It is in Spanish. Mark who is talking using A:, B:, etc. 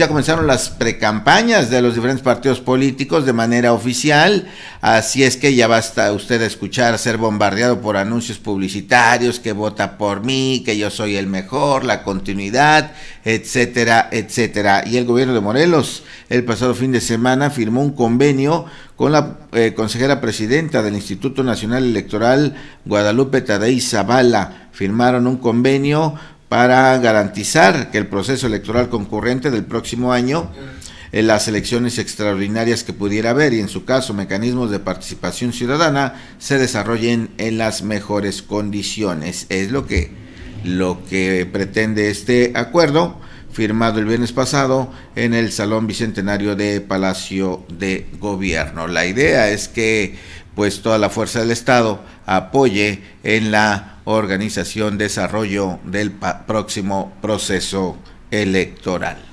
A: Ya comenzaron las precampañas de los diferentes partidos políticos de manera oficial, así es que ya basta usted escuchar ser bombardeado por anuncios publicitarios que vota por mí, que yo soy el mejor, la continuidad, etcétera, etcétera. Y el gobierno de Morelos el pasado fin de semana firmó un convenio con la eh, consejera presidenta del Instituto Nacional Electoral, Guadalupe Tadei Zavala. Firmaron un convenio para garantizar que el proceso electoral concurrente del próximo año, en eh, las elecciones extraordinarias que pudiera haber y en su caso mecanismos de participación ciudadana, se desarrollen en las mejores condiciones. Es lo que, lo que pretende este acuerdo firmado el viernes pasado en el Salón Bicentenario de Palacio de Gobierno. La idea es que pues toda la fuerza del Estado apoye en la organización, desarrollo del próximo proceso electoral.